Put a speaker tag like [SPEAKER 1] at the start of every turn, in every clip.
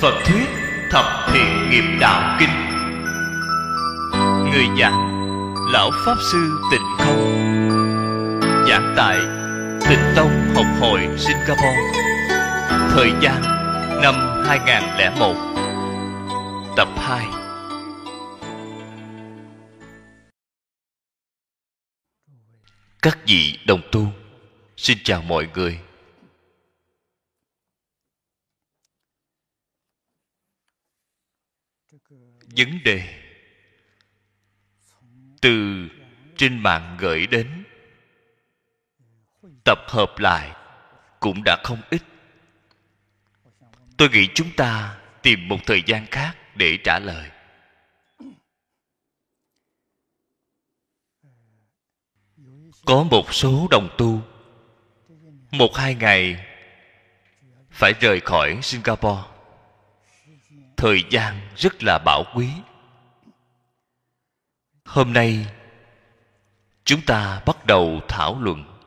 [SPEAKER 1] Phật Thuyết Thập Thiện Nghiệp Đạo Kinh Người giảng Lão Pháp Sư Tịnh Không Giảng tại Tịnh Tông Học hội Singapore Thời gian năm 2001 Tập 2 Các vị đồng tu Xin chào mọi người vấn đề từ trên mạng gửi đến tập hợp lại cũng đã không ít tôi nghĩ chúng ta tìm một thời gian khác để trả lời có một số đồng tu một hai ngày phải rời khỏi singapore thời gian rất là bảo quý hôm nay chúng ta bắt đầu thảo luận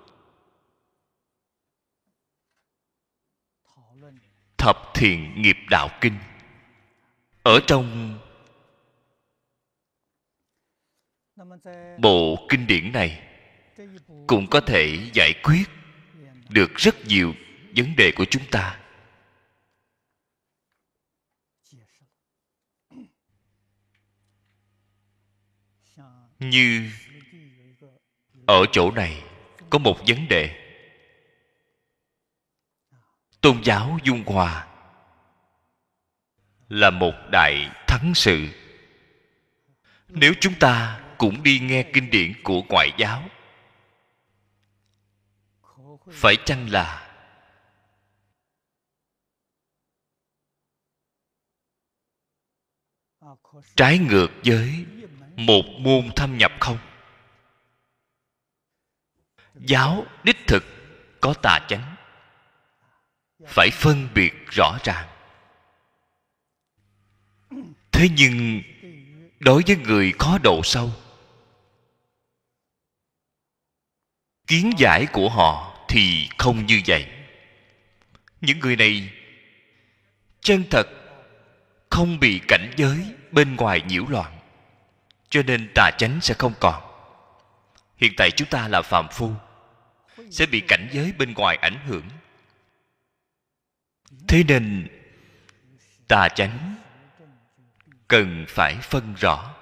[SPEAKER 1] thập thiện nghiệp đạo kinh ở trong bộ kinh điển này cũng có thể giải quyết được rất nhiều vấn đề của chúng ta như ở chỗ này có một vấn đề tôn giáo dung hòa là một đại thắng sự nếu chúng ta cũng đi nghe kinh điển của ngoại giáo phải chăng là trái ngược với một môn thâm nhập không giáo đích thực có tà chánh phải phân biệt rõ ràng thế nhưng đối với người khó độ sâu kiến giải của họ thì không như vậy những người này chân thật không bị cảnh giới bên ngoài nhiễu loạn cho nên tà chánh sẽ không còn hiện tại chúng ta là phàm phu sẽ bị cảnh giới bên ngoài ảnh hưởng thế nên tà chánh cần phải phân rõ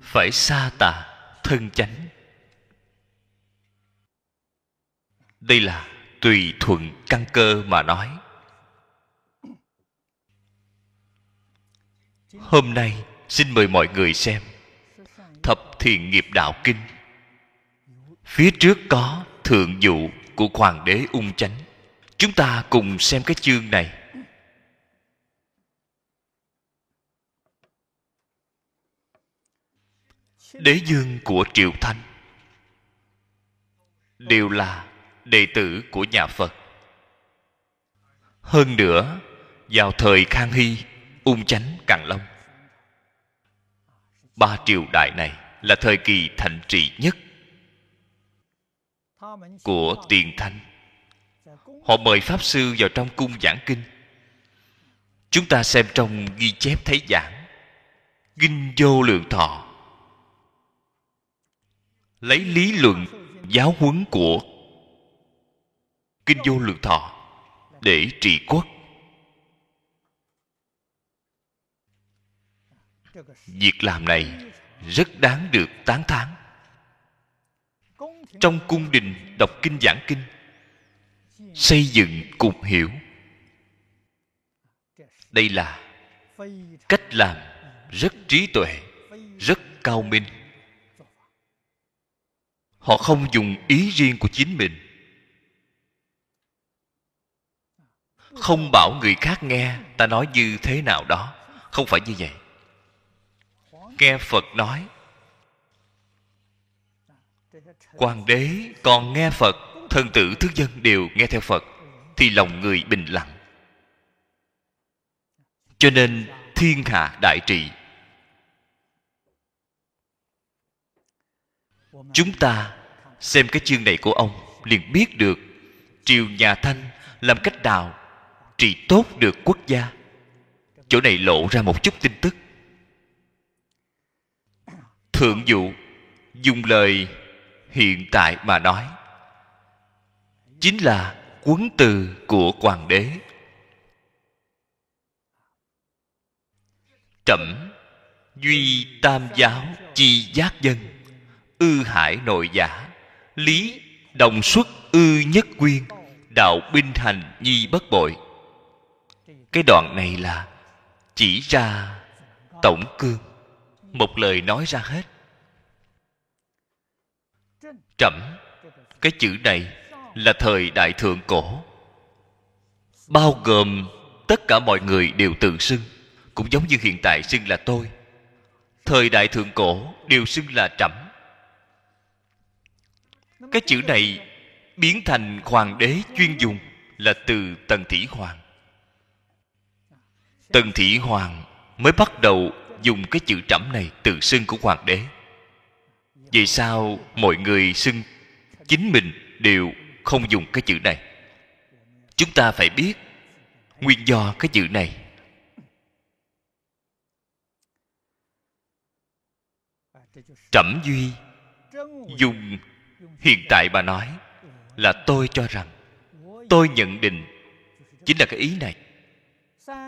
[SPEAKER 1] phải xa tà thân chánh đây là tùy thuận căn cơ mà nói
[SPEAKER 2] hôm nay
[SPEAKER 1] xin mời mọi người xem thập thiền nghiệp đạo kinh phía trước có thượng dụ của hoàng đế ung chánh chúng ta cùng xem cái chương này đế dương của triệu thanh đều là đệ tử của nhà phật hơn nữa vào thời khang hy ung chánh càng long ba triều đại này là thời kỳ thạnh trị nhất của tiền thanh họ mời pháp sư vào trong cung giảng kinh chúng ta xem trong ghi chép thấy giảng kinh vô lượng thọ lấy lý luận giáo huấn của kinh vô lượng thọ để trị quốc việc làm này rất đáng được tán thán trong cung đình đọc kinh giảng kinh xây dựng cùng hiểu đây là cách làm rất trí tuệ rất cao minh họ không dùng ý riêng của chính mình không bảo người khác nghe ta nói như thế nào đó không phải như vậy nghe phật nói quan đế còn nghe phật thân tử thức dân đều nghe theo phật thì lòng người bình lặng cho nên thiên hạ đại trị chúng ta xem cái chương này của ông liền biết được triều nhà thanh làm cách nào trị tốt được quốc gia chỗ này lộ ra một chút tin tức thượng dụ dùng lời hiện tại mà nói chính là quấn từ của hoàng đế trẫm duy tam giáo chi giác dân ư hải nội giả lý đồng xuất ư nhất quyên đạo binh hành nhi bất bội cái đoạn này là chỉ ra tổng cương một lời nói ra hết trẫm cái chữ này là thời đại thượng cổ bao gồm tất cả mọi người đều tự xưng cũng giống như hiện tại xưng là tôi thời đại thượng cổ đều xưng là trẫm cái chữ này biến thành hoàng đế chuyên dùng là từ tần thị hoàng tần thị hoàng mới bắt đầu dùng cái chữ trẫm này tự xưng của hoàng đế vì sao mọi người xưng chính mình đều không dùng cái chữ này chúng ta phải biết nguyên do cái chữ này trẫm duy dùng hiện tại bà nói là tôi cho rằng tôi nhận định chính là cái ý này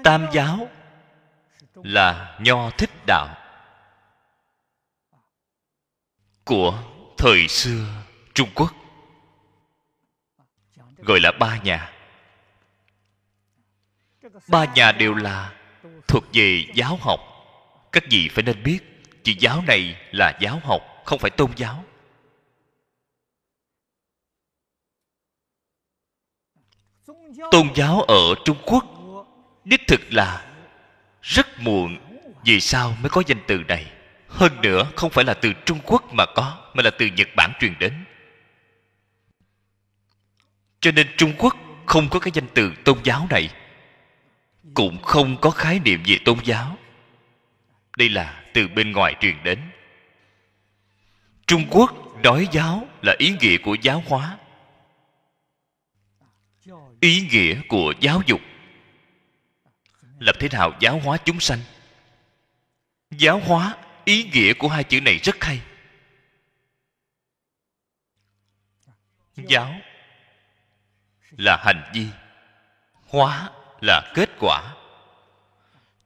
[SPEAKER 1] tam giáo là nho thích đạo của thời xưa trung quốc gọi là ba nhà ba nhà đều là thuộc về giáo học các vị phải nên biết chỉ giáo này là giáo học không phải tôn giáo tôn giáo ở trung quốc đích thực là rất muộn vì sao mới có danh từ này hơn nữa không phải là từ trung quốc mà có mà là từ nhật bản truyền đến cho nên trung quốc không có cái danh từ tôn giáo này cũng không có khái niệm về tôn giáo đây là từ bên ngoài truyền đến trung quốc nói giáo là ý nghĩa của giáo hóa ý nghĩa của giáo dục làm thế nào giáo hóa chúng sanh giáo hóa ý nghĩa của hai chữ này rất hay giáo là hành vi hóa là kết quả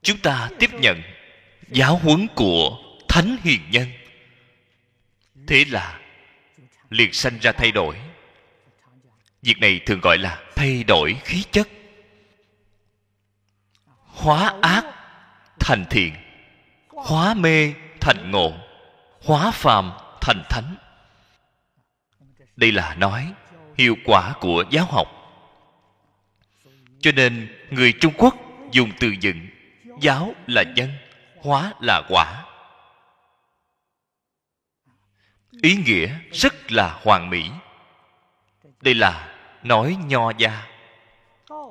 [SPEAKER 1] chúng ta tiếp nhận giáo huấn của thánh hiền nhân thế là liền sanh ra thay đổi việc này thường gọi là thay đổi khí chất hóa ác thành thiện hóa mê thành ngộ hóa phàm thành thánh đây là nói hiệu quả của giáo học cho nên người trung quốc dùng từ dựng giáo là nhân hóa là quả ý nghĩa rất là hoàn mỹ đây là nói nho gia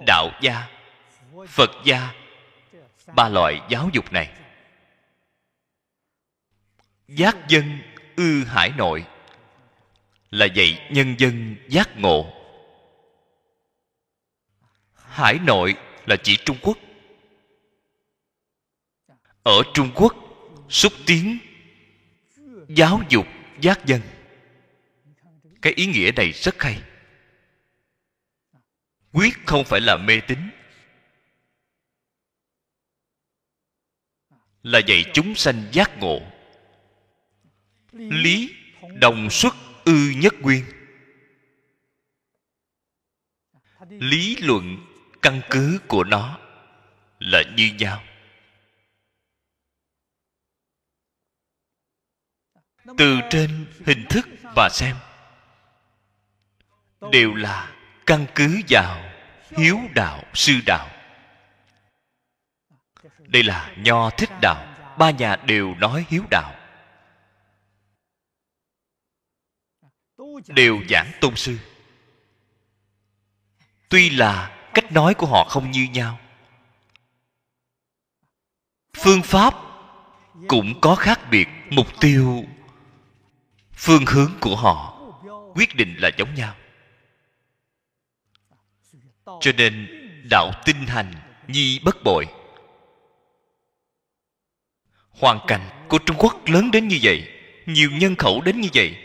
[SPEAKER 1] đạo gia phật gia ba loại giáo dục này giác dân ư hải nội là dạy nhân dân giác ngộ hải nội là chỉ trung quốc ở trung quốc xúc tiến giáo dục giác dân cái ý nghĩa này rất hay quyết không phải là mê tín là dạy chúng sanh giác ngộ lý đồng xuất ư nhất nguyên lý luận căn cứ của nó là như nhau từ trên hình thức và xem đều là căn cứ vào hiếu đạo sư đạo đây là nho thích đạo ba nhà đều nói hiếu đạo đều giảng tôn sư tuy là cách nói của họ không như nhau phương pháp cũng có khác biệt mục tiêu phương hướng của họ quyết định là giống nhau cho nên đạo tinh hành nhi bất bội hoàn cảnh của trung quốc lớn đến như vậy nhiều nhân khẩu đến như vậy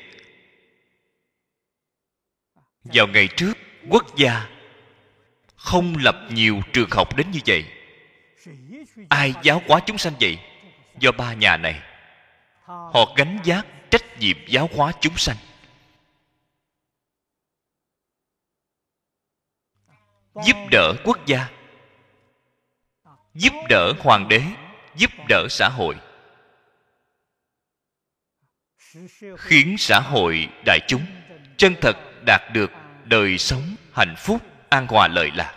[SPEAKER 1] vào ngày trước quốc gia không lập nhiều trường học đến như vậy ai giáo hóa chúng sanh vậy do ba nhà này họ gánh giác trách nhiệm giáo hóa chúng sanh giúp đỡ quốc gia giúp đỡ hoàng đế giúp đỡ xã hội khiến xã hội đại chúng chân thật đạt được đời sống hạnh phúc an hòa lợi lạc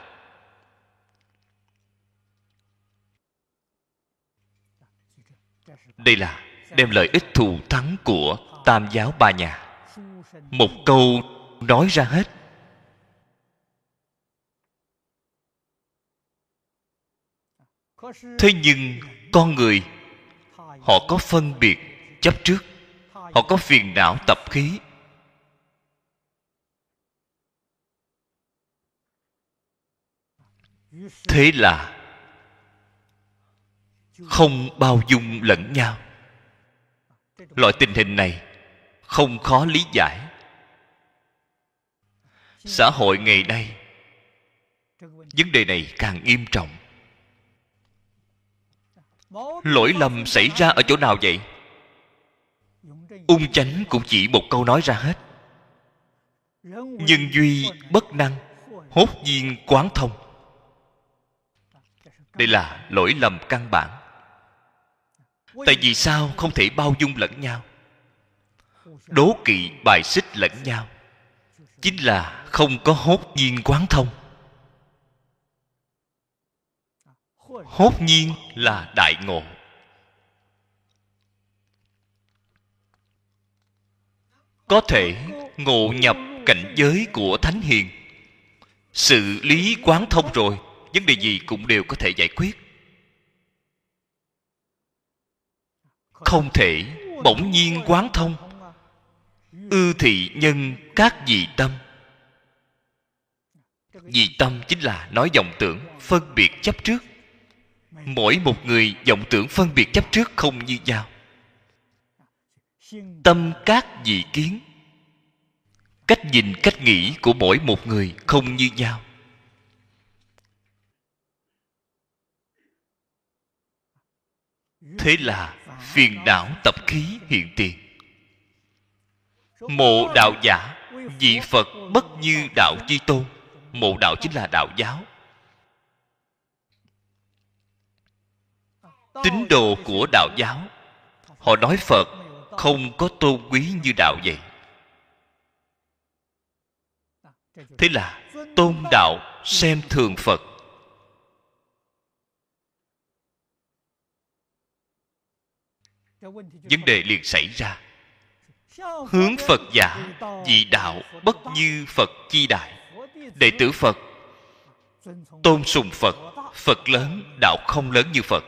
[SPEAKER 1] đây là đem lợi ích thù thắng của tam giáo ba nhà một câu nói ra hết thế nhưng con người họ có phân biệt chấp trước họ có phiền não tập khí thế là không bao dung lẫn nhau loại tình hình này không khó lý giải xã hội ngày nay vấn đề này càng nghiêm trọng lỗi lầm xảy ra ở chỗ nào vậy ung chánh cũng chỉ một câu nói ra hết nhân duy bất năng hốt nhiên quán thông đây là lỗi lầm căn bản tại vì sao không thể bao dung lẫn nhau đố kỵ bài xích lẫn nhau chính là không có hốt nhiên quán thông hốt nhiên là đại ngộ có thể ngộ nhập cảnh giới của thánh hiền xử lý quán thông rồi vấn đề gì cũng đều có thể giải quyết không thể bỗng nhiên quán thông ư thị nhân các dị tâm dị tâm chính là nói vọng tưởng phân biệt chấp trước mỗi một người vọng tưởng phân biệt chấp trước không như nhau tâm các dị kiến cách nhìn cách nghĩ của mỗi một người không như nhau thế là phiền não tập khí hiện tiền mộ đạo giả vị phật bất như đạo chi tôn mộ đạo chính là đạo giáo tín đồ của đạo giáo họ nói phật không có tôn quý như đạo vậy
[SPEAKER 2] thế là tôn
[SPEAKER 1] đạo xem thường phật
[SPEAKER 2] vấn
[SPEAKER 1] đề liền xảy ra
[SPEAKER 2] hướng phật giả vì đạo bất
[SPEAKER 1] như phật chi đại đệ tử phật tôn sùng phật phật lớn đạo không lớn như phật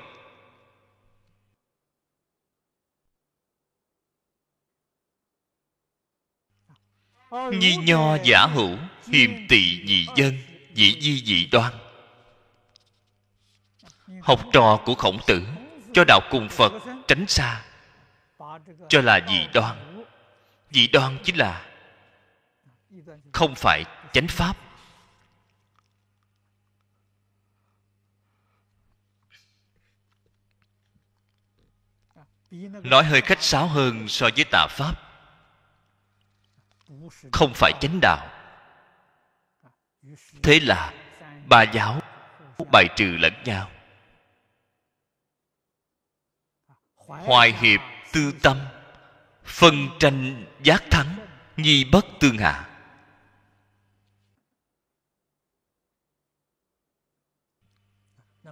[SPEAKER 2] nhi nho
[SPEAKER 1] giả hữu hiềm tỵ dị dân dị di dị đoan học trò của khổng tử cho đạo cùng phật tránh xa cho là dị đoan dị đoan chính là không phải chánh pháp nói hơi khách sáo hơn so với tà pháp không phải chánh đạo thế là ba giáo bài trừ lẫn nhau hoài hiệp tư tâm phân tranh giác thắng nhi bất tương hạ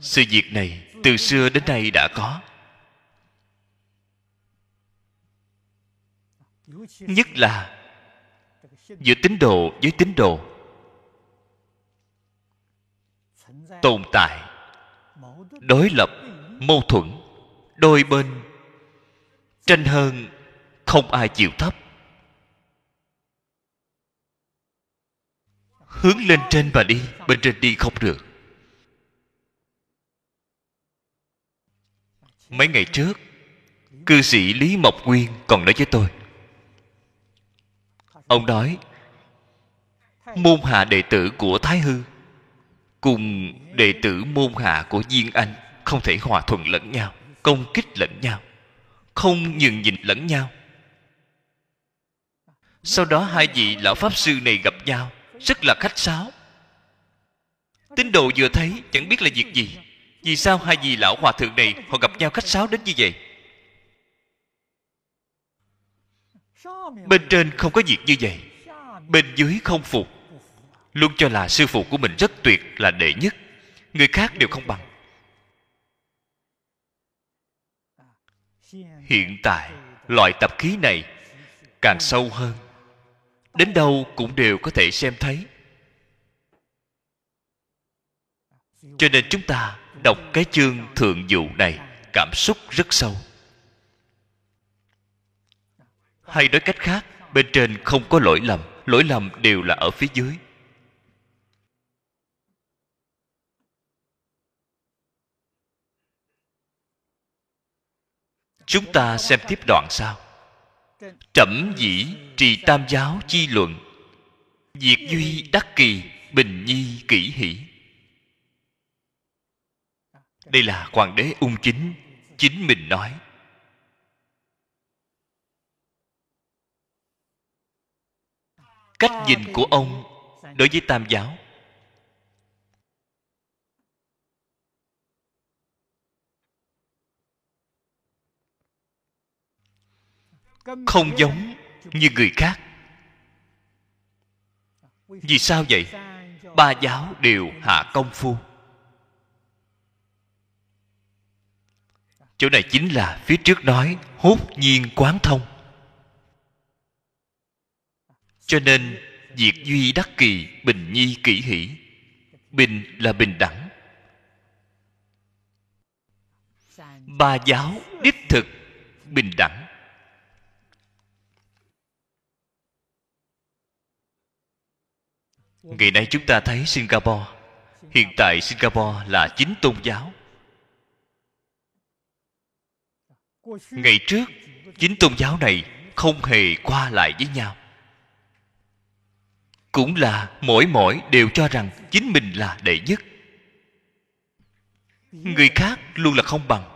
[SPEAKER 1] sự việc này từ xưa đến nay đã có nhất là giữa tín đồ với tín đồ tồn tại đối lập mâu thuẫn đôi bên tranh hơn không ai chịu thấp hướng lên trên và đi bên trên đi không được mấy ngày trước cư sĩ lý mộc nguyên còn nói với tôi ông nói môn hạ đệ tử của thái hư cùng đệ tử môn hạ của diên anh không thể hòa thuận lẫn nhau công kích lẫn nhau không nhường nhịn lẫn nhau sau đó hai vị lão pháp sư này gặp nhau rất là khách sáo tín đồ vừa thấy chẳng biết là việc gì vì sao hai vị lão hòa thượng này họ gặp nhau khách sáo đến như vậy bên trên không có việc như vậy bên dưới không phục luôn cho là sư phụ của mình rất tuyệt là đệ nhất người khác đều không bằng hiện tại loại tập khí này càng sâu hơn đến đâu cũng đều có thể xem thấy cho nên chúng ta đọc cái chương thượng dụ này cảm xúc rất sâu hay nói cách khác bên trên không có lỗi lầm lỗi lầm đều là ở phía dưới chúng ta xem tiếp đoạn sau trẫm dĩ trì tam giáo chi luận diệt duy đắc kỳ bình nhi kỷ hỷ đây là hoàng đế ung chính chính mình nói cách nhìn của ông đối với tam giáo
[SPEAKER 2] không giống
[SPEAKER 1] như người khác vì sao vậy ba giáo đều hạ công phu chỗ này chính là phía trước nói hút nhiên quán thông cho nên diệt duy đắc kỳ bình nhi kỷ hỷ bình là bình đẳng ba giáo đích thực bình đẳng ngày nay chúng ta thấy singapore hiện tại singapore là chính tôn giáo ngày trước chính tôn giáo này không hề qua lại với nhau cũng là mỗi mỗi đều cho rằng chính mình là đệ nhất người khác luôn là không bằng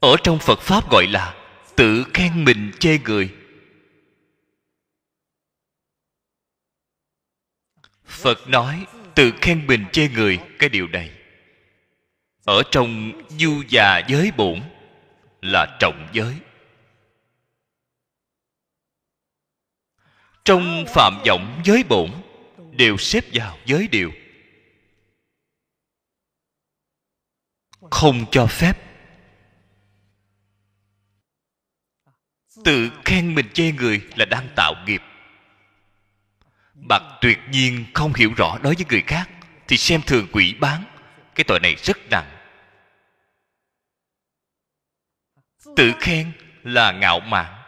[SPEAKER 1] ở trong phật pháp gọi là tự khen mình chê người phật nói tự khen mình chê người cái điều này ở trong du già giới bổn là trọng giới trong phạm vọng giới bổn đều xếp vào giới điều không cho phép tự khen mình chê người là đang tạo nghiệp bạn tuyệt nhiên không hiểu rõ đối với người khác thì xem thường quỷ bán cái tội này rất nặng tự khen là ngạo mạn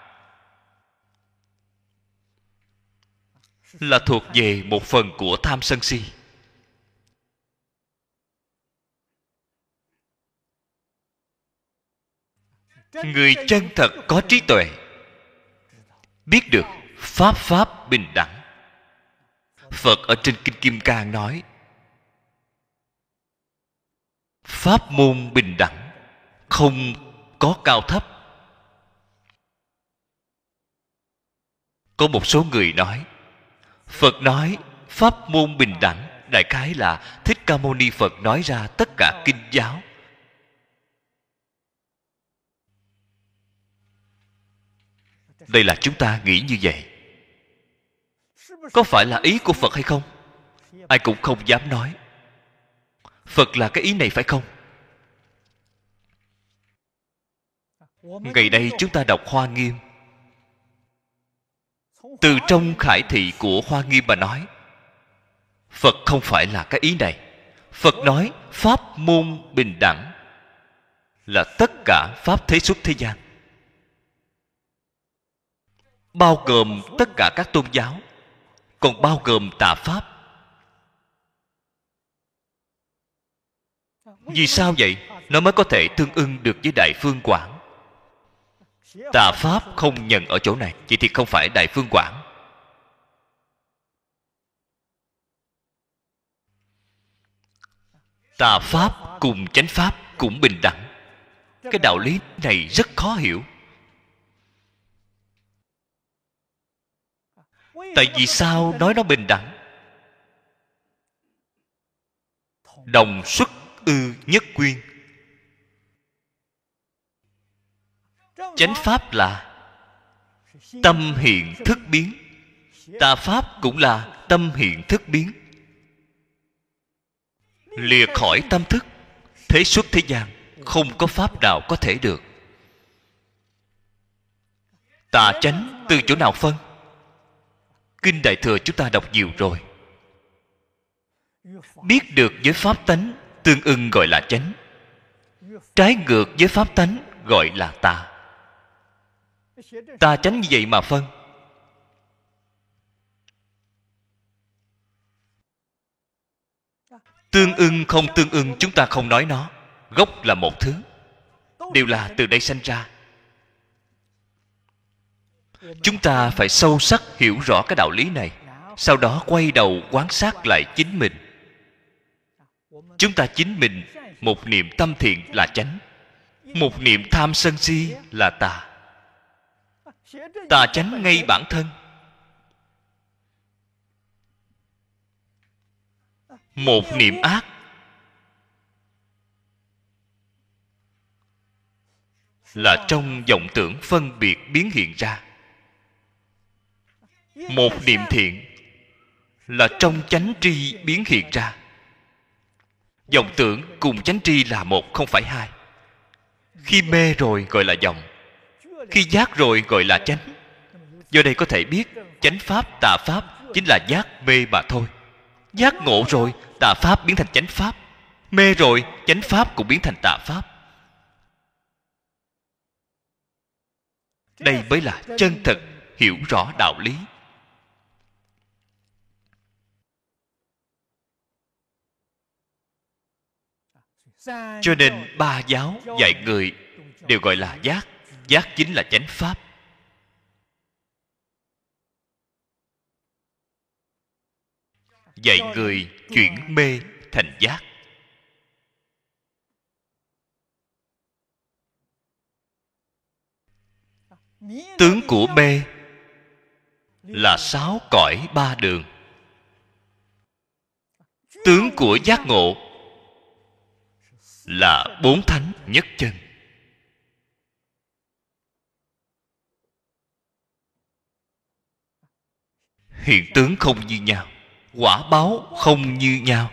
[SPEAKER 1] là thuộc về một phần của tham sân si người chân thật có trí tuệ biết được pháp pháp bình đẳng phật ở trên kinh kim cang nói pháp môn bình đẳng không có cao thấp có một số người nói phật nói pháp môn bình đẳng đại khái là thích ca mâu ni phật nói ra tất cả kinh giáo đây là chúng ta nghĩ như vậy có phải là ý của phật hay không ai cũng không dám nói phật là cái ý này phải không
[SPEAKER 2] ngày nay chúng ta
[SPEAKER 1] đọc hoa nghiêm từ trong khải thị của hoa nghiêm mà nói phật không phải là cái ý này phật nói pháp môn bình đẳng là tất cả pháp thế xuất thế gian bao gồm tất cả các tôn giáo còn bao gồm tà pháp vì sao vậy nó mới có thể tương ưng được với đại phương quảng tà pháp không nhận ở chỗ này vậy thì không phải đại phương quảng tà pháp cùng chánh pháp cũng bình đẳng cái đạo lý này rất khó hiểu tại vì sao nói nó bình đẳng đồng xuất ư nhất quyên chánh pháp là tâm hiện thức biến tà pháp cũng là tâm hiện thức biến lìa khỏi tâm thức thế xuất thế gian không có pháp nào có thể được tà chánh từ chỗ nào phân kinh đại thừa chúng ta đọc nhiều rồi biết được với pháp tánh tương ưng gọi là chánh trái ngược với pháp tánh gọi là tà ta tránh như vậy mà phân tương ưng không tương ưng chúng ta không nói nó gốc là một thứ đều là từ đây sanh ra chúng ta phải sâu sắc hiểu rõ cái đạo lý này sau đó quay đầu quán sát lại chính mình chúng ta chính mình một niệm tâm thiện là chánh một niệm tham sân si là tà tà chánh ngay bản thân một niệm ác là trong vọng tưởng phân biệt biến hiện ra một niệm thiện là trong chánh tri biến hiện ra vọng tưởng cùng chánh tri là một không phải hai khi mê rồi gọi là vọng khi giác rồi gọi là chánh do đây có thể biết chánh pháp tà pháp chính là giác mê mà thôi giác ngộ rồi tà pháp biến thành chánh pháp mê rồi chánh pháp cũng biến thành tà pháp đây mới là chân thật hiểu rõ đạo lý
[SPEAKER 2] cho nên ba giáo dạy người đều gọi là
[SPEAKER 1] giác giác chính là chánh pháp dạy người chuyển mê thành giác
[SPEAKER 2] tướng của mê
[SPEAKER 1] là sáu cõi ba đường tướng của giác ngộ là bốn thánh nhất chân hiện tướng không như nhau quả báo không như nhau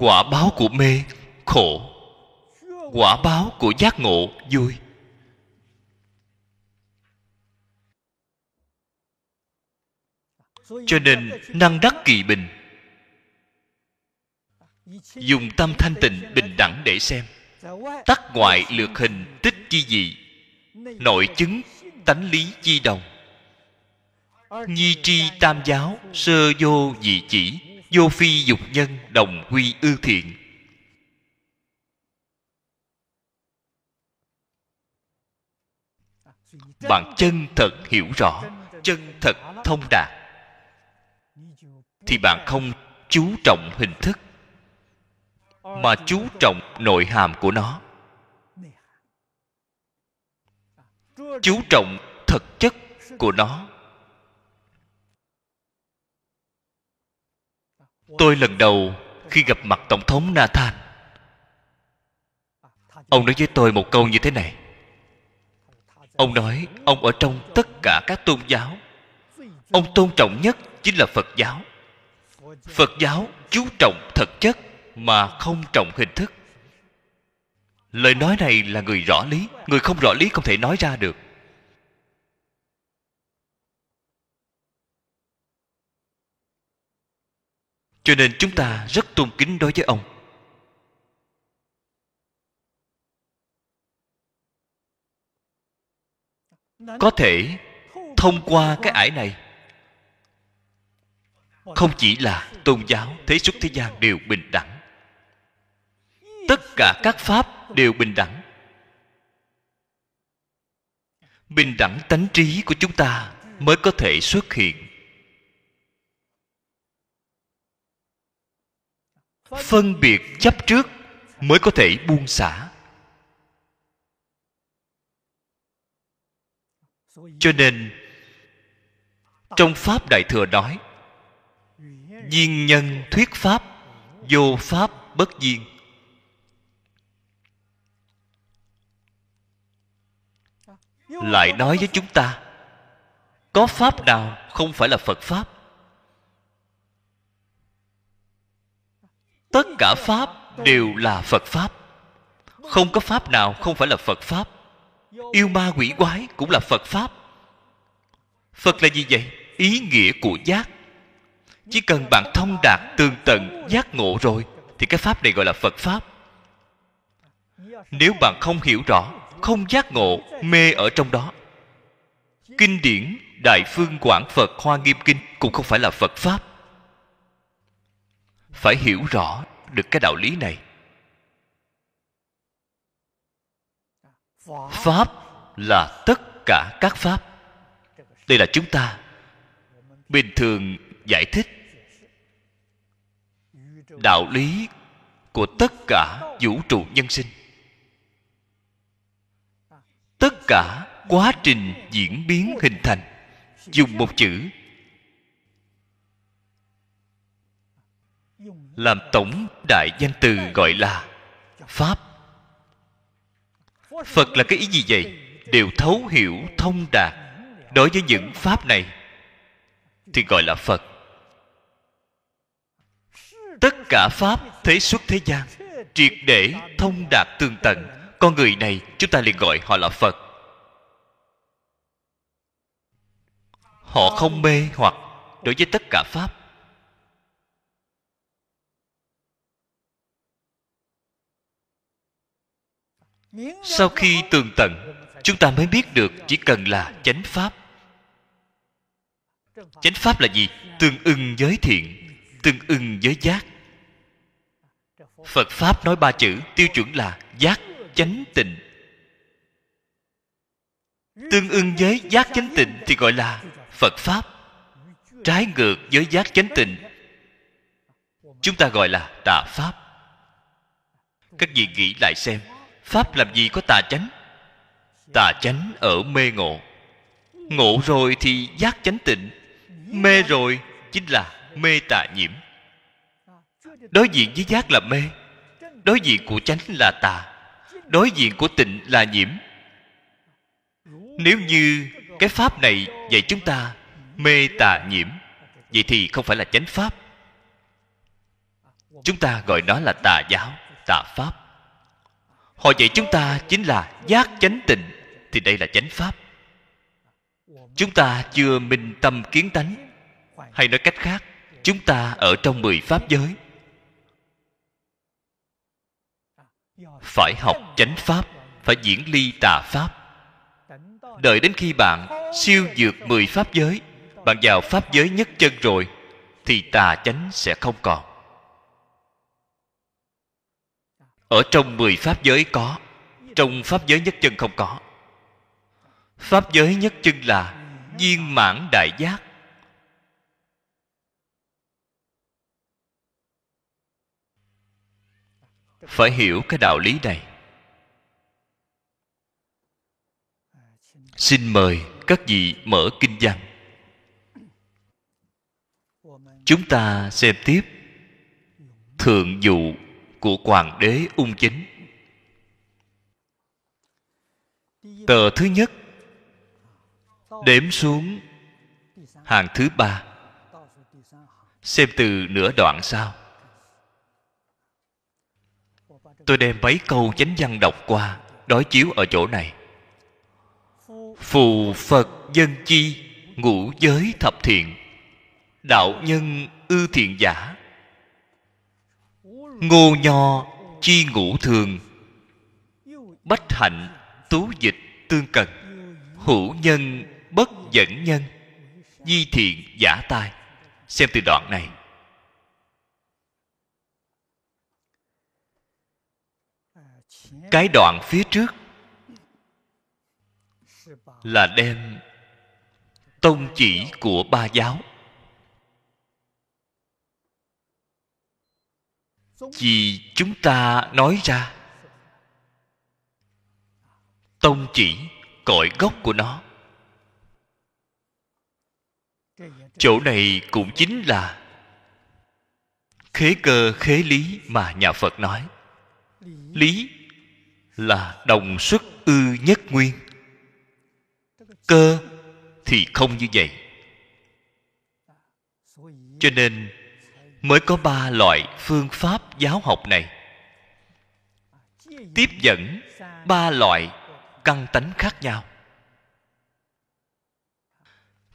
[SPEAKER 1] quả báo của mê khổ quả báo của giác ngộ vui
[SPEAKER 2] cho nên năng đắc
[SPEAKER 1] kỳ bình dùng tâm thanh tịnh bình đẳng để xem tắc ngoại lược hình tích chi gì nội chứng tánh lý chi đồng nhi tri tam giáo sơ vô dị chỉ vô phi dục nhân đồng quy ư thiện bạn chân thật hiểu rõ chân thật thông đạt thì bạn không chú trọng hình thức mà chú trọng nội hàm của nó chú trọng thực chất của nó tôi lần đầu khi gặp mặt tổng thống nathan ông nói với tôi một câu như thế này ông nói ông ở trong tất cả các tôn giáo ông tôn trọng nhất chính là phật giáo phật giáo chú trọng thực chất mà không trọng hình thức lời nói này là người rõ lý người không rõ lý không thể nói ra được cho nên chúng ta rất tôn kính đối với ông có thể thông qua cái ải này không chỉ là tôn giáo thế xuất thế gian đều bình đẳng tất cả các pháp đều bình đẳng bình đẳng tánh trí của chúng ta mới có thể xuất hiện phân biệt chấp trước mới có thể buông xả cho nên trong pháp đại thừa nói viên nhân thuyết pháp vô pháp bất diên lại nói với chúng ta có pháp nào không phải là phật pháp tất cả pháp đều là phật pháp không có pháp nào không phải là phật pháp yêu ma quỷ quái cũng là phật pháp phật là gì vậy ý nghĩa của giác chỉ cần bạn thông đạt tương tận giác ngộ rồi thì cái pháp này gọi là phật pháp nếu bạn không hiểu rõ không giác ngộ mê ở trong đó kinh điển đại phương quảng phật hoa nghiêm kinh cũng không phải là phật pháp phải hiểu rõ được cái đạo lý này pháp là tất cả các pháp đây là chúng ta bình thường giải thích đạo lý của tất cả vũ trụ nhân sinh tất cả quá trình diễn biến hình thành dùng một chữ làm tổng đại danh từ gọi là pháp
[SPEAKER 2] phật là cái ý
[SPEAKER 1] gì vậy đều thấu hiểu thông đạt đối với những pháp này thì gọi là phật tất cả pháp thế xuất thế gian triệt để thông đạt tương tận con người này chúng ta liền gọi họ là phật họ không mê hoặc đối với tất cả pháp sau khi tường tận chúng ta mới biết được chỉ cần là chánh pháp chánh pháp là gì tương ưng với thiện tương ưng với giác phật pháp nói ba chữ tiêu chuẩn là giác chánh tịnh tương ưng với giác chánh tịnh thì gọi là phật pháp trái ngược với giác chánh tịnh chúng ta gọi là tà pháp các vị nghĩ lại xem pháp làm gì có tà chánh tà chánh ở mê ngộ ngộ rồi thì giác chánh tịnh mê rồi chính là mê tà nhiễm đối diện với giác là mê đối diện của chánh là tà đối diện của tịnh là nhiễm nếu như cái pháp này dạy chúng ta mê tà nhiễm vậy thì không phải là chánh pháp chúng ta gọi nó là tà giáo tà pháp họ dạy chúng ta chính là giác chánh tịnh thì đây là chánh pháp chúng ta chưa minh tâm kiến tánh hay nói cách khác chúng ta ở trong mười pháp giới phải học chánh pháp phải diễn ly tà pháp đợi đến khi bạn siêu dược mười pháp giới bạn vào pháp giới nhất chân rồi thì tà chánh sẽ không còn ở trong mười pháp giới có trong pháp giới nhất chân không có pháp giới nhất chân là viên mãn đại giác phải hiểu cái đạo lý này xin mời các vị mở kinh văn chúng ta xem tiếp thượng dụ của hoàng đế ung chính tờ thứ nhất đếm xuống hàng thứ ba xem từ nửa đoạn sau tôi đem mấy câu chánh văn đọc qua đối chiếu ở chỗ này phù phật dân chi ngũ giới thập thiện đạo nhân ư thiện giả ngô nho chi ngũ thường bách hạnh tú dịch tương cần hữu nhân bất dẫn nhân di thiện giả tai xem từ đoạn này cái đoạn phía trước là đem tông chỉ của ba giáo vì chúng ta nói ra tông chỉ cội gốc của nó chỗ này cũng chính là khế cơ khế lý mà nhà phật nói lý là đồng xuất ư nhất nguyên cơ thì không như vậy cho nên mới có ba loại phương pháp giáo học này
[SPEAKER 2] tiếp dẫn ba
[SPEAKER 1] loại căn tánh khác nhau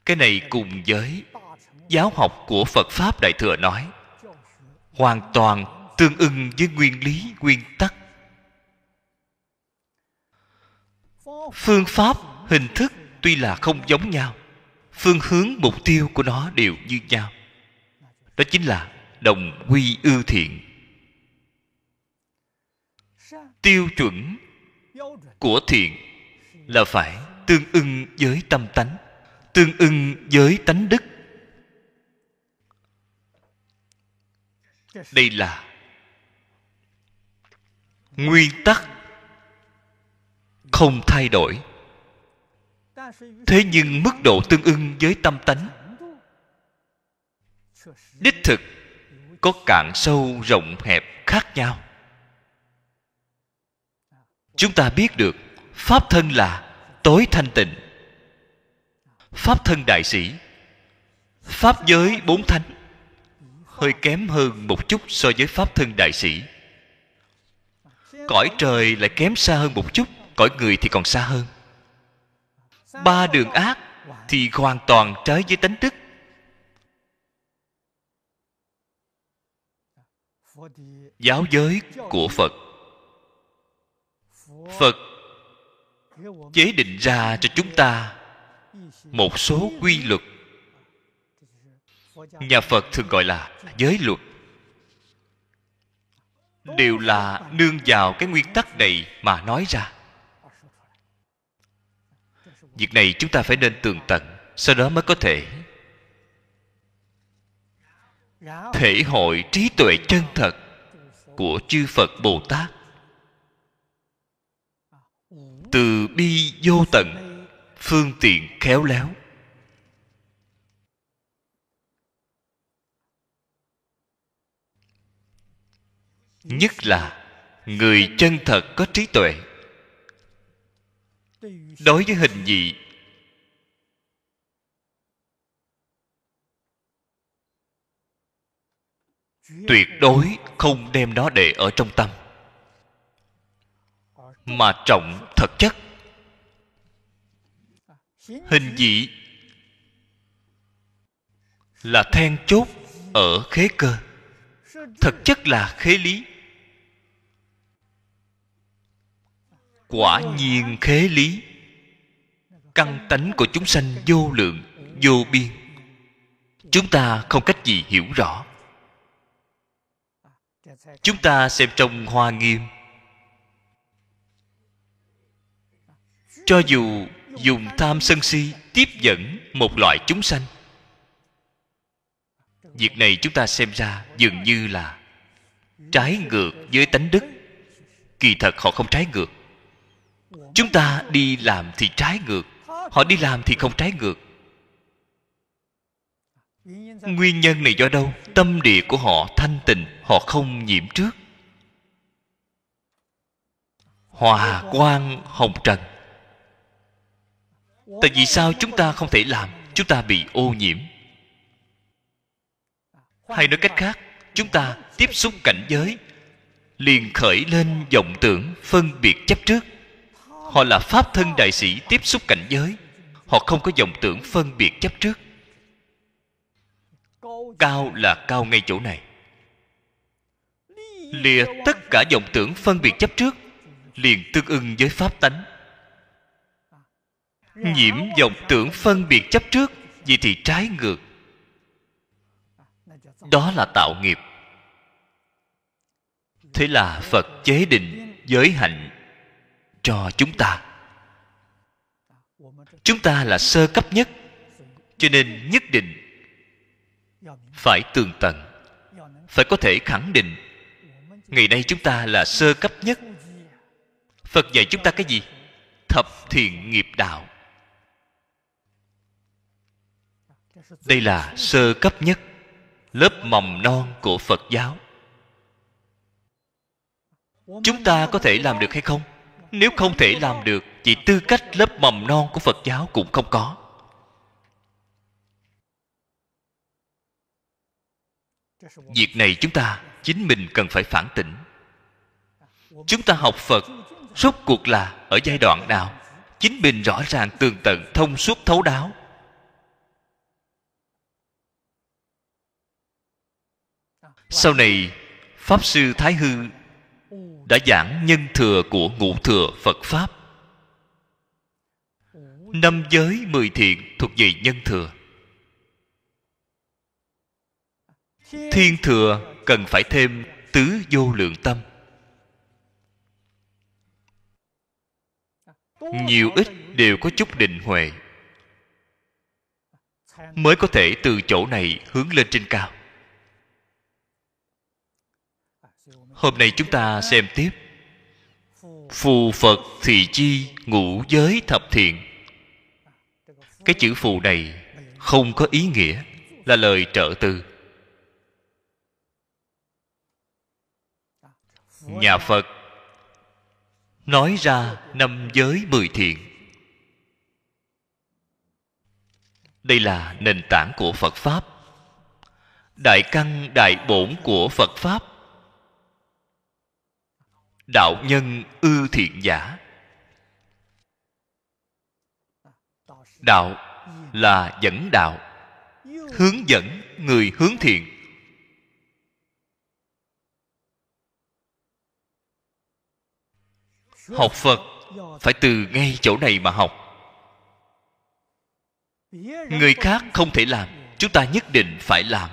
[SPEAKER 1] cái này cùng với giáo học của phật pháp đại thừa nói hoàn toàn tương ưng với nguyên lý nguyên tắc phương pháp hình thức tuy là không giống nhau phương hướng mục tiêu của nó đều như nhau đó chính là đồng quy ư thiện tiêu chuẩn của thiện là phải tương ưng với tâm tánh tương ưng với tánh đức đây là nguyên tắc không thay đổi thế nhưng mức độ tương ưng với tâm tánh đích thực có cạn sâu rộng hẹp khác nhau chúng ta biết được pháp thân là tối thanh tịnh pháp thân đại sĩ pháp giới bốn thánh hơi kém hơn một chút so với pháp thân đại sĩ cõi trời lại kém xa hơn một chút cõi người thì còn xa hơn ba đường ác thì hoàn toàn trái với tánh đức giáo giới của phật phật chế định ra cho chúng ta một số quy luật nhà phật thường gọi là giới luật đều là nương vào cái nguyên tắc này mà nói ra việc này chúng ta phải nên tường tận sau đó mới có thể thể hội trí tuệ chân thật của chư phật bồ tát từ bi vô tận phương tiện khéo léo nhất là người chân thật có trí tuệ đối với hình dị tuyệt đối không đem nó để ở trong tâm mà trọng thật chất hình dị là then chốt ở khế cơ thật chất là khế lý quả nhiên khế lý căn tánh của chúng sanh vô lượng vô biên chúng ta không cách gì hiểu rõ chúng ta xem trong hoa nghiêm cho dù dùng tham sân si tiếp dẫn một loại chúng sanh việc này chúng ta xem ra dường như là trái ngược với tánh đức kỳ thật họ không trái ngược chúng ta đi làm thì trái ngược họ đi làm thì không trái ngược nguyên nhân này do đâu tâm địa của họ thanh tịnh họ không nhiễm trước hòa quan hồng trần tại vì sao chúng ta không thể làm chúng ta bị ô nhiễm hay nói cách khác chúng ta tiếp xúc cảnh giới liền khởi lên vọng tưởng phân biệt chấp trước họ là pháp thân đại sĩ tiếp xúc cảnh giới họ không có dòng tưởng phân biệt chấp trước cao là cao ngay chỗ này lìa tất cả dòng tưởng phân biệt chấp trước liền tương ưng với pháp tánh nhiễm dòng tưởng phân biệt chấp trước vì thì trái ngược đó là tạo nghiệp thế là phật chế định giới hạnh cho chúng ta chúng ta là sơ cấp nhất cho nên nhất định phải tường tận phải có thể khẳng định ngày nay chúng ta là sơ cấp nhất phật dạy chúng ta cái gì thập thiện nghiệp đạo đây là sơ cấp nhất lớp mầm non của phật giáo chúng ta có thể làm được hay không nếu không thể làm được chỉ tư cách lớp mầm non của phật giáo cũng không có việc này chúng ta chính mình cần phải phản tỉnh chúng ta học phật rốt cuộc là ở giai đoạn nào chính mình rõ ràng tường tận thông suốt thấu đáo sau này pháp sư thái hư đã giảng nhân thừa của ngũ thừa Phật Pháp. Năm giới mười thiện thuộc về nhân thừa. Thiên thừa cần phải thêm tứ vô lượng tâm. Nhiều ít đều có chút định huệ mới có thể từ chỗ này hướng lên trên cao hôm nay chúng ta xem tiếp phù phật thị chi ngũ giới thập thiện cái chữ phù này không có ý nghĩa là lời trợ từ nhà phật nói ra năm giới mười thiện đây là nền tảng của phật pháp đại căn đại bổn của phật pháp đạo nhân ư thiện giả đạo là dẫn đạo hướng dẫn người hướng thiện học phật phải từ ngay chỗ này mà học người khác không thể làm chúng ta nhất định phải làm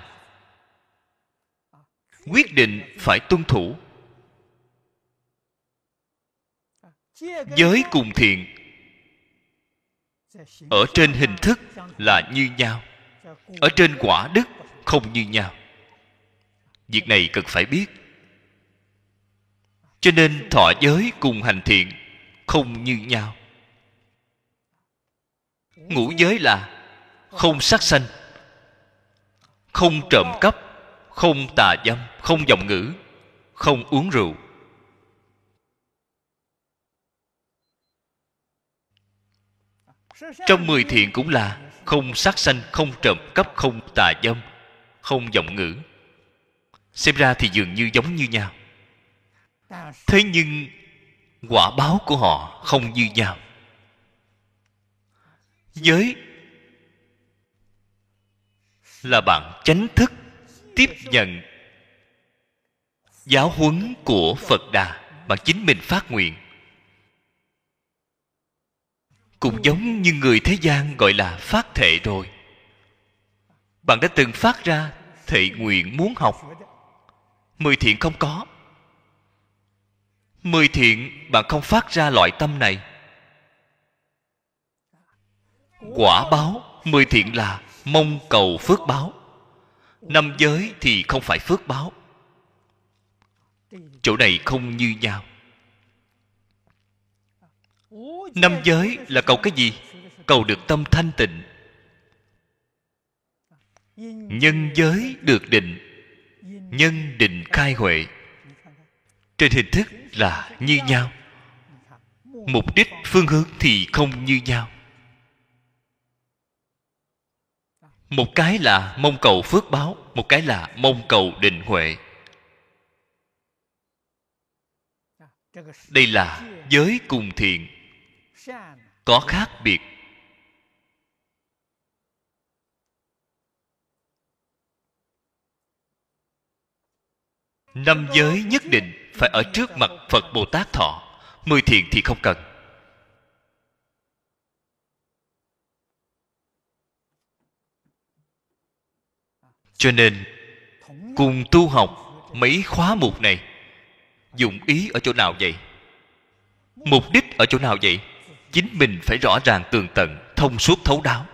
[SPEAKER 1] quyết định phải tuân thủ giới cùng thiện ở trên hình thức là như nhau ở trên quả đức không như nhau việc này cần phải biết cho nên thọ giới cùng hành thiện không như nhau ngũ giới là không sát sanh không trộm cắp không tà dâm không dòng ngữ không uống rượu trong mười thiện cũng là không sát sanh không trộm cắp không tà dâm không vọng ngữ xem ra thì dường như giống như nhau thế nhưng quả báo của họ không như nhau giới là bạn chánh thức tiếp nhận giáo huấn của phật đà bạn chính mình phát nguyện cũng giống như người thế gian gọi là phát thệ rồi bạn đã từng phát ra thệ nguyện muốn học mười thiện không có mười thiện bạn không phát ra loại tâm này quả báo mười thiện là mong cầu phước báo năm giới thì không phải phước báo chỗ này không như nhau năm giới là cầu cái gì cầu được tâm thanh tịnh nhân giới được định nhân định khai huệ trên hình thức là như nhau mục đích phương hướng thì không như nhau một cái là mong cầu phước báo một cái là mong cầu định huệ đây là giới cùng thiện có khác biệt năm giới nhất định phải ở trước mặt phật bồ tát thọ mười thiện thì không cần cho nên cùng tu học mấy khóa mục này dụng ý ở chỗ nào vậy mục đích ở chỗ nào vậy chính mình phải rõ ràng tường tận thông suốt thấu đáo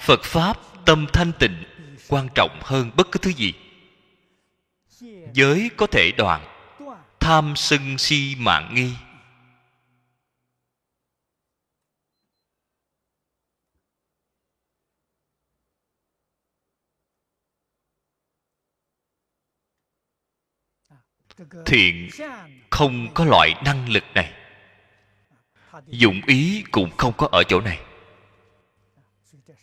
[SPEAKER 1] phật pháp tâm thanh tịnh quan trọng hơn bất cứ thứ gì giới có thể đoạn tham sân si mạng nghi thiện không có loại năng lực này dụng ý cũng không có ở chỗ này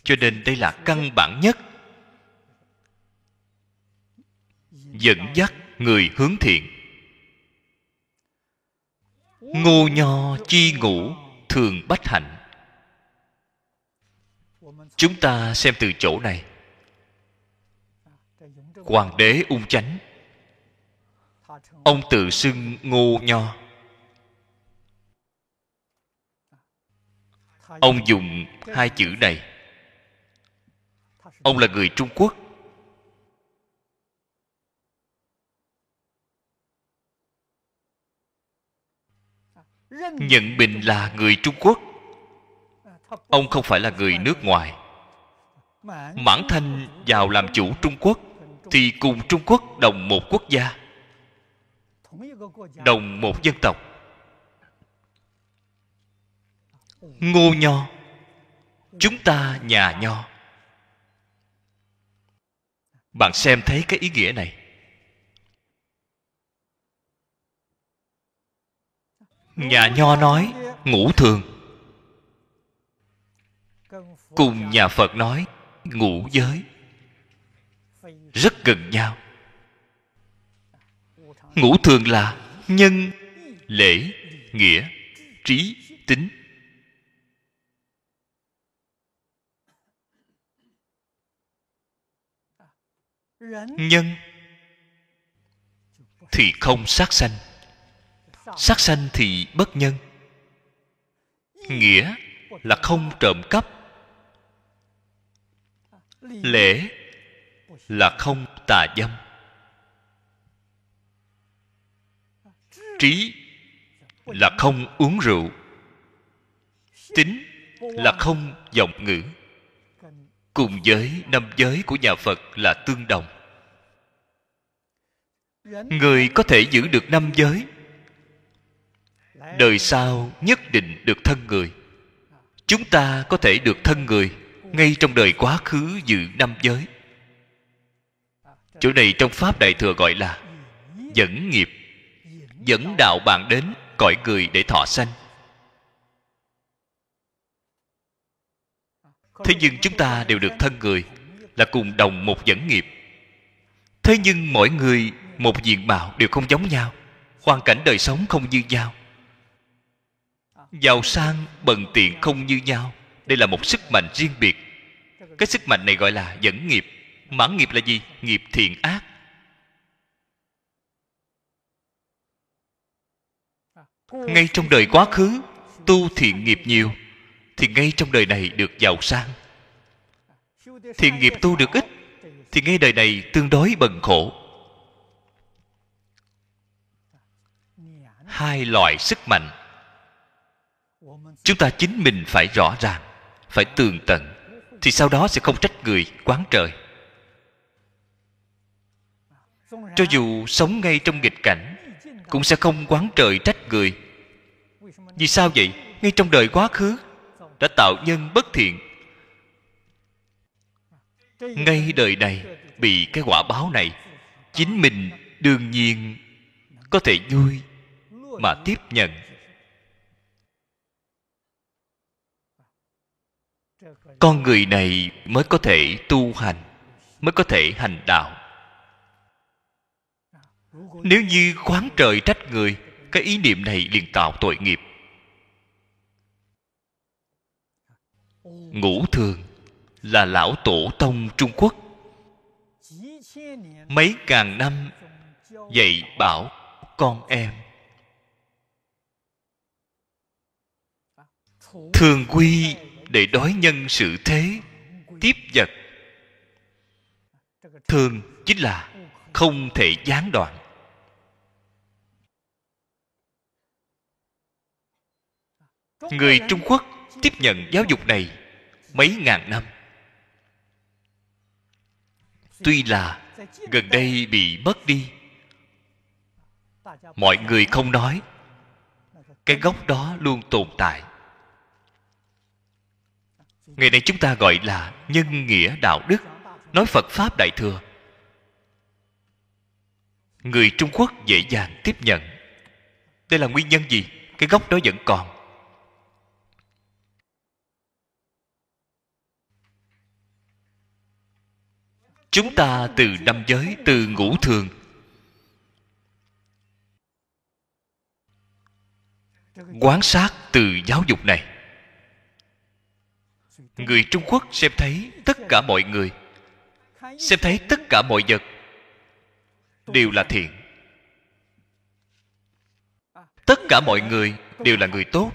[SPEAKER 1] cho nên đây là căn bản nhất dẫn dắt người hướng thiện ngô nho chi ngủ thường bách hạnh chúng ta xem từ chỗ này hoàng đế ung chánh ông tự xưng ngô nho ông dùng hai chữ này ông là người trung quốc nhận mình là người trung quốc ông không phải là người nước ngoài mãn thanh vào làm chủ trung quốc thì cùng trung quốc đồng một quốc gia đồng một dân tộc ngô nho chúng ta nhà nho bạn xem thấy cái ý nghĩa này nhà nho nói ngủ thường cùng nhà phật nói ngủ giới rất gần nhau ngũ thường là nhân lễ nghĩa trí tính nhân thì không sát sanh sát sanh thì bất nhân nghĩa là không trộm cắp
[SPEAKER 2] lễ
[SPEAKER 1] là không tà dâm trí là không uống rượu tính là không giọng ngữ cùng giới năm giới của nhà phật là tương đồng người có thể giữ được năm giới đời sau nhất định được thân người chúng ta có thể được thân người ngay trong đời quá khứ giữ năm giới chỗ này trong pháp đại thừa gọi là dẫn nghiệp dẫn đạo bạn đến cõi người để thọ sanh thế nhưng chúng ta đều được thân người là cùng đồng một dẫn nghiệp thế nhưng mỗi người một diện mạo đều không giống nhau hoàn cảnh đời sống không như nhau giàu sang bần tiện không như nhau đây là một sức mạnh riêng biệt cái sức mạnh này gọi là dẫn nghiệp mãn nghiệp là gì nghiệp thiện ác ngay trong đời quá khứ tu thiện nghiệp nhiều thì ngay trong đời này được giàu sang thiện nghiệp tu được ít thì ngay đời này tương đối bần khổ hai loại sức mạnh chúng ta chính mình phải rõ ràng phải tường tận thì sau đó sẽ không trách người quán trời cho dù sống ngay trong nghịch cảnh cũng sẽ không quán trời trách người vì sao vậy ngay trong đời quá khứ đã tạo nhân bất thiện ngay đời này bị cái quả báo này chính mình đương nhiên có thể vui mà tiếp nhận con người này mới có thể tu hành mới có thể hành đạo nếu như khoáng trời trách người cái ý niệm này liền tạo tội nghiệp ngũ thường là lão tổ tông trung quốc mấy ngàn năm dạy bảo con em thường quy để đối nhân sự thế tiếp vật thường chính là không thể gián đoạn
[SPEAKER 2] người trung quốc
[SPEAKER 1] tiếp nhận giáo dục này mấy ngàn năm tuy là gần đây bị mất đi mọi người không nói cái gốc đó luôn tồn tại ngày nay chúng ta gọi là nhân nghĩa đạo đức nói phật pháp đại thừa người trung quốc dễ dàng tiếp nhận đây là nguyên nhân gì cái gốc đó vẫn còn chúng ta từ năm giới từ ngũ thường quán sát từ giáo dục này người trung quốc xem thấy tất cả mọi người xem thấy tất cả mọi vật đều là thiện tất cả mọi người đều là người tốt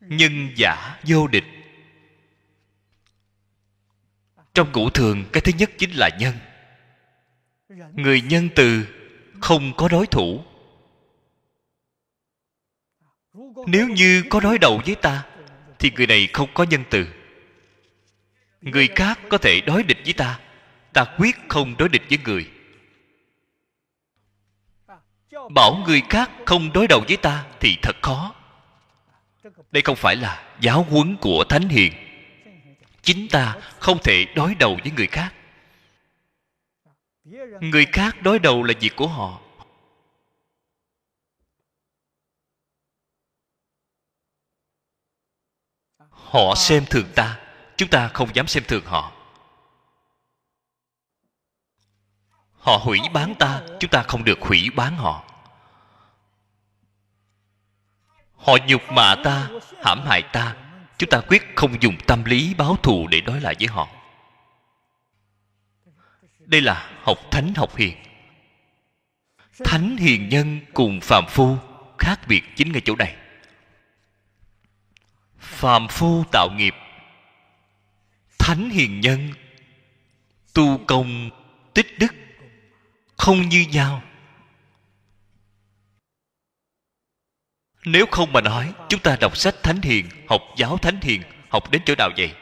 [SPEAKER 1] nhân giả vô địch trong cũ thường cái thứ nhất chính là nhân người nhân từ không có đối thủ nếu như có đối đầu với ta thì người này không có nhân từ người khác có thể đối địch với ta ta quyết không đối địch với người bảo người khác không đối đầu với ta thì thật khó đây không phải là giáo huấn của thánh hiền chính ta không thể đối đầu với người khác người khác đối đầu là việc của họ họ xem thường ta chúng ta không dám xem thường họ họ hủy bán ta chúng ta không được hủy bán họ họ nhục mạ ta hãm hại ta chúng ta quyết không dùng tâm lý báo thù để đối lại với họ đây là học thánh học hiền thánh hiền nhân cùng phàm phu khác biệt chính ngay chỗ này phàm phu tạo nghiệp thánh hiền nhân tu công tích đức không như nhau nếu không mà nói chúng ta đọc sách thánh hiền học giáo thánh hiền học đến chỗ nào vậy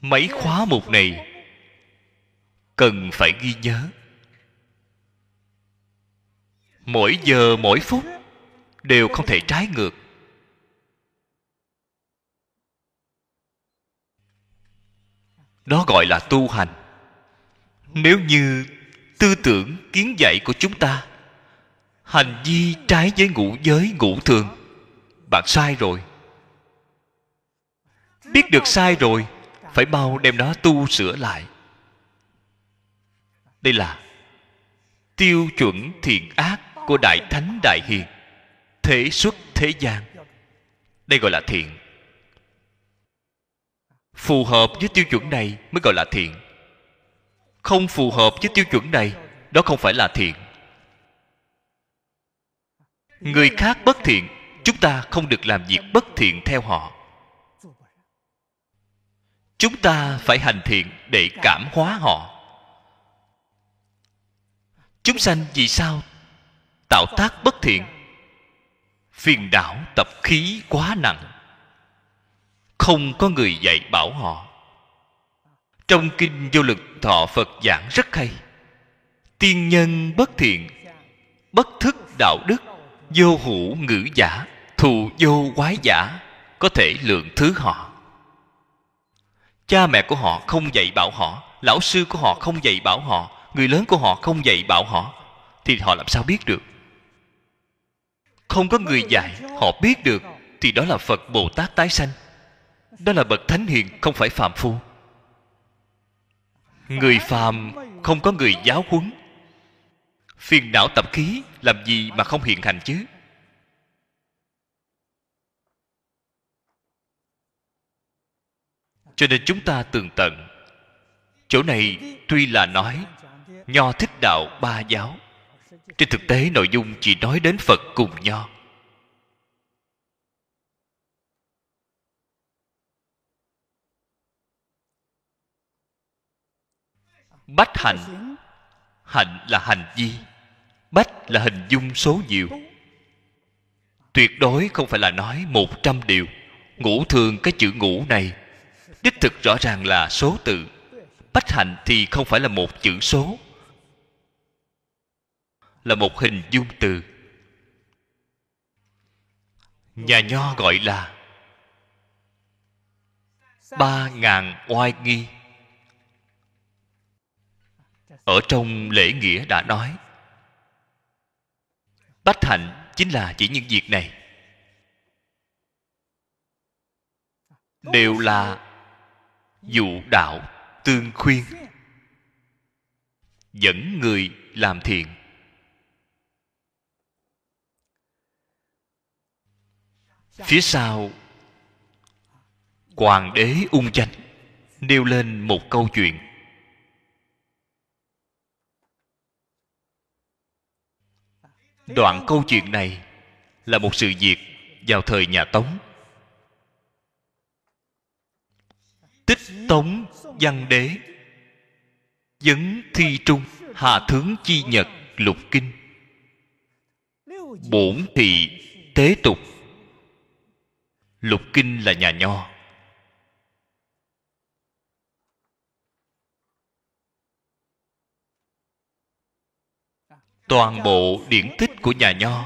[SPEAKER 1] mấy khóa mục này cần phải ghi nhớ mỗi giờ mỗi phút đều không thể trái ngược đó gọi là tu hành nếu như tư tưởng kiến dạy của chúng ta hành vi trái với ngũ giới ngũ thường bạn sai rồi biết được sai rồi phải mau đem nó tu sửa lại đây là tiêu chuẩn thiện ác của đại thánh đại hiền thế xuất thế gian đây gọi là thiện phù hợp với tiêu chuẩn này mới gọi là thiện không phù hợp với tiêu chuẩn này đó không phải là thiện người khác bất thiện chúng ta không được làm việc bất thiện theo họ chúng ta phải hành thiện để cảm hóa họ chúng sanh vì sao tạo tác bất thiện phiền đảo tập khí quá nặng không có người dạy bảo họ trong kinh vô lực thọ phật giảng rất hay tiên nhân bất thiện bất thức đạo đức vô hữu ngữ giả thù vô quái giả có thể lượng thứ họ cha mẹ của họ không dạy bảo họ lão sư của họ không dạy bảo họ người lớn của họ không dạy bảo họ thì họ làm sao biết được không có người dạy họ biết được thì đó là phật bồ tát tái sanh đó là bậc thánh hiền không phải phàm phu người phàm không có người giáo huấn phiền não tập khí làm gì mà không hiện hành chứ cho nên chúng ta tường tận chỗ này tuy là nói nho thích đạo ba giáo trên thực tế nội dung chỉ nói đến phật cùng nho bách hạnh hạnh là hành vi bách là hình dung số nhiều tuyệt đối không phải là nói một trăm điều ngũ thường cái chữ ngũ này đích thực rõ ràng là số tự bách hạnh thì không phải là một chữ số là một hình dung từ nhà nho gọi là ba ngàn oai nghi ở trong lễ nghĩa đã nói bách hạnh chính là chỉ những việc này đều là dụ đạo tương khuyên dẫn người làm thiện phía sau hoàng đế ung chánh nêu lên một câu chuyện đoạn câu chuyện này là một sự việc vào thời nhà tống tích tống văn đế dấn thi trung hạ thướng chi nhật lục kinh bổn thị tế tục lục kinh là nhà nho toàn bộ điển tích của nhà nho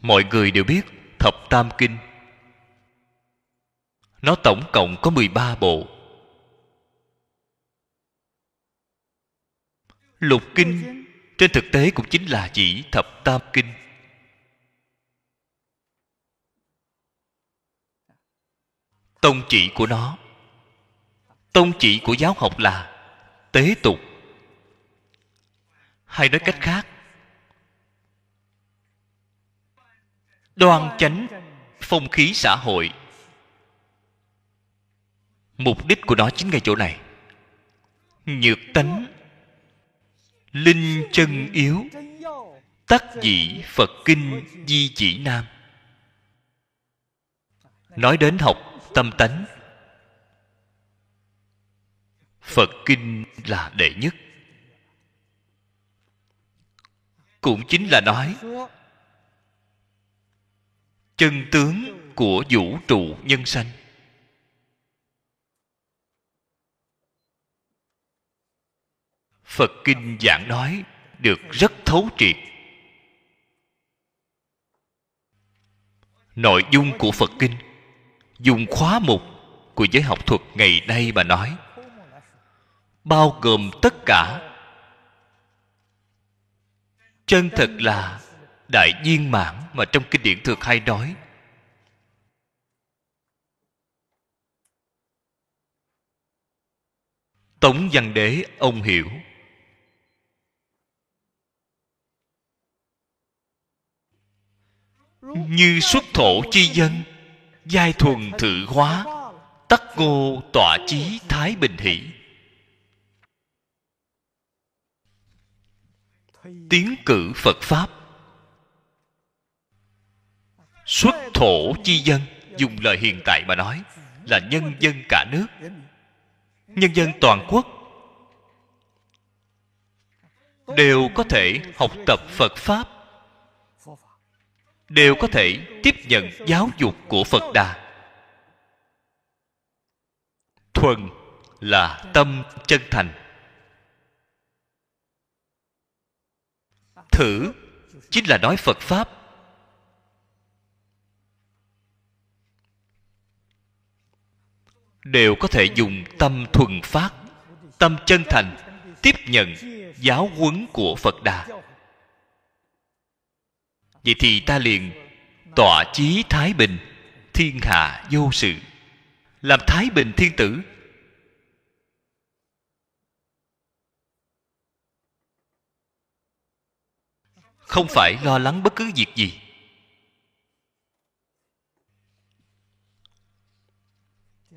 [SPEAKER 1] mọi người đều biết thập tam kinh nó tổng cộng có 13 bộ lục kinh trên thực tế cũng chính là chỉ thập tam kinh tông chỉ của nó tông chỉ của giáo học là tế tục hay nói cách khác đoan chánh phong khí xã hội mục đích của nó chính ngay chỗ này nhược tánh linh chân yếu tác dĩ phật kinh di chỉ nam nói đến học tâm tánh phật kinh là đệ nhất cũng chính là nói chân tướng của vũ trụ nhân sanh phật kinh giảng nói được rất thấu triệt nội dung của phật kinh dùng khóa mục của giới học thuật ngày nay mà nói bao gồm tất cả chân thật là đại viên mãn mà trong kinh điển thường hay nói tống văn đế ông hiểu như xuất thổ chi dân giai thuần thự hóa tắc ngô tọa chí thái bình hỷ tiến cử phật pháp xuất thổ chi dân dùng lời hiện tại mà nói là nhân dân cả nước nhân dân toàn quốc đều có thể học tập phật pháp đều có thể tiếp nhận giáo dục của phật đà thuần là tâm chân thành thử chính là nói phật pháp đều có thể dùng tâm thuần phát tâm chân thành tiếp nhận giáo huấn của phật đà vậy thì ta liền tọa chí thái bình thiên hạ vô sự làm thái bình thiên tử không phải lo lắng bất cứ việc gì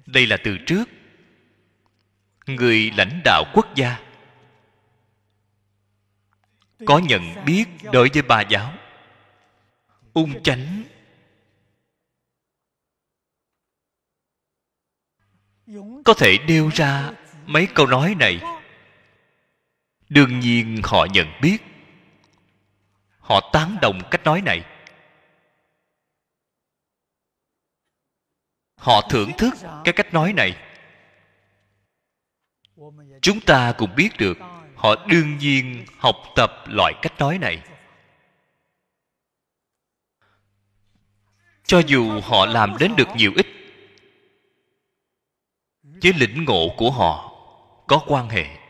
[SPEAKER 1] đây là từ trước người lãnh đạo quốc gia có nhận biết đối với ba giáo ung chánh có thể nêu ra mấy câu nói này đương nhiên họ nhận biết họ tán đồng cách nói này họ thưởng thức cái cách nói này chúng ta cũng biết được họ đương nhiên học tập loại cách nói này cho dù họ làm đến được nhiều ít với lĩnh ngộ của họ có quan hệ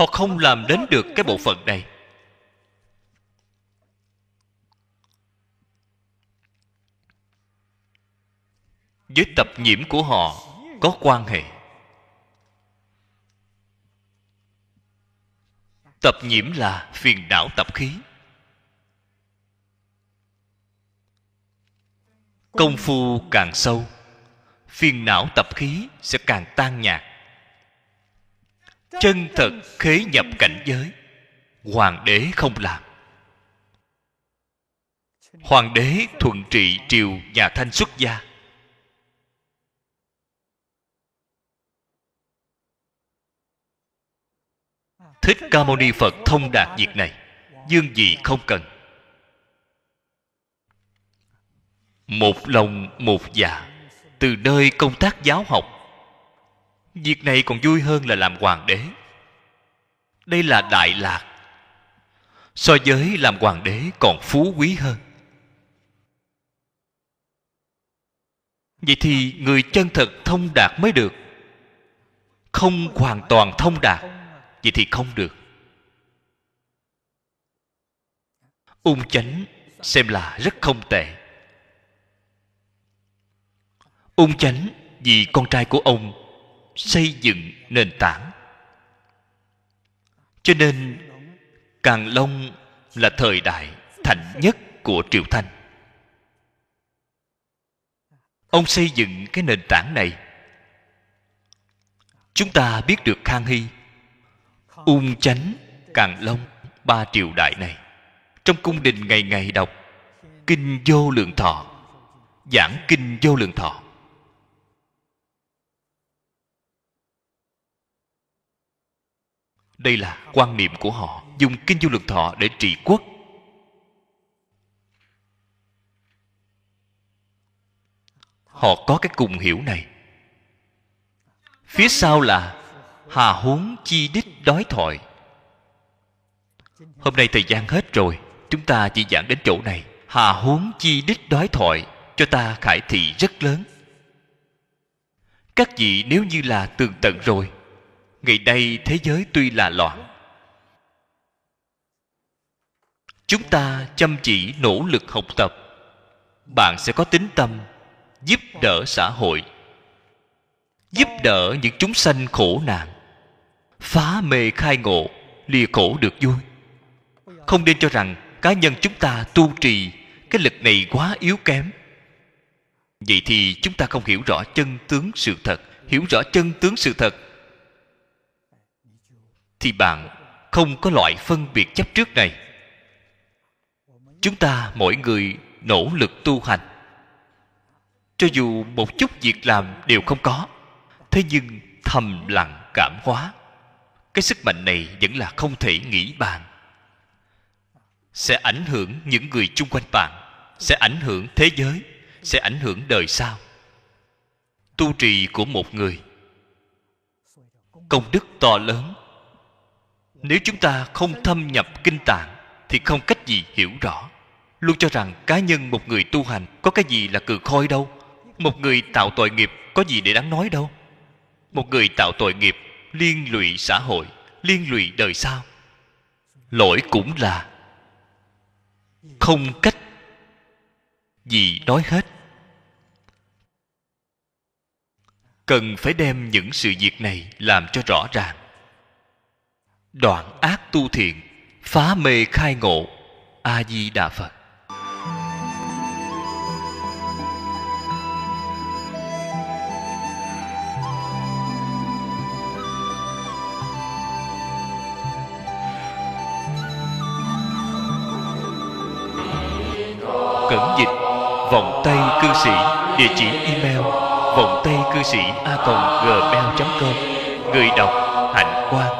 [SPEAKER 1] họ không làm đến được cái bộ phận này với tập nhiễm của họ có quan hệ tập nhiễm là phiền não tập khí công phu càng sâu phiền não tập khí sẽ càng tan nhạt chân thật khế nhập cảnh giới hoàng đế không làm hoàng đế thuận trị triều nhà thanh xuất gia thích ca mâu ni phật thông đạt việc này dương gì không cần một lòng một dạ từ nơi công tác giáo học việc này còn vui hơn là làm hoàng đế đây là đại lạc so với làm hoàng đế còn phú quý hơn vậy thì người chân thật thông đạt mới được không hoàn toàn thông đạt vậy thì không được ung chánh xem là rất không tệ ung chánh vì con trai của ông xây dựng nền tảng cho nên càng long là thời đại thạnh nhất của triều thanh ông xây dựng cái nền tảng này chúng ta biết được khang hy ung chánh càng long ba triều đại này trong cung đình ngày ngày đọc kinh vô lượng thọ giảng kinh vô lượng thọ đây là quan niệm của họ dùng kinh du luật thọ để trị quốc họ có cái cùng hiểu này phía sau là hà huống chi đích đói thọi hôm nay thời gian hết rồi chúng ta chỉ giảng đến chỗ này hà huống chi đích đói thọi cho ta khải thị rất lớn các vị nếu như là tường tận rồi ngày nay thế giới tuy là loạn chúng ta chăm chỉ nỗ lực học tập bạn sẽ có tính tâm giúp đỡ xã hội giúp đỡ những chúng sanh khổ nạn phá mê khai ngộ lìa khổ được vui không nên cho rằng cá nhân chúng ta tu trì cái lực này quá yếu kém vậy thì chúng ta không hiểu rõ chân tướng sự thật hiểu rõ chân tướng sự thật thì bạn không có loại phân biệt chấp trước này chúng ta mỗi người nỗ lực tu hành cho dù một chút việc làm đều không có thế nhưng thầm lặng cảm hóa cái sức mạnh này vẫn là không thể nghĩ bàn sẽ ảnh hưởng những người chung quanh bạn sẽ ảnh hưởng thế giới sẽ ảnh hưởng đời sau tu trì của một người công đức to lớn nếu chúng ta không thâm nhập kinh tạng thì không cách gì hiểu rõ luôn cho rằng cá nhân một người tu hành có cái gì là cừ khôi đâu một người tạo tội nghiệp có gì để đáng nói đâu một người tạo tội nghiệp liên lụy xã hội liên lụy đời sau lỗi cũng là không cách gì nói hết cần phải đem những sự việc này làm cho rõ ràng đoạn ác tu thiện phá mê khai ngộ a di đà phật cẩn dịch vòng tay cư sĩ địa chỉ email vòng tay cư sĩ a gmail com người đọc hạnh quang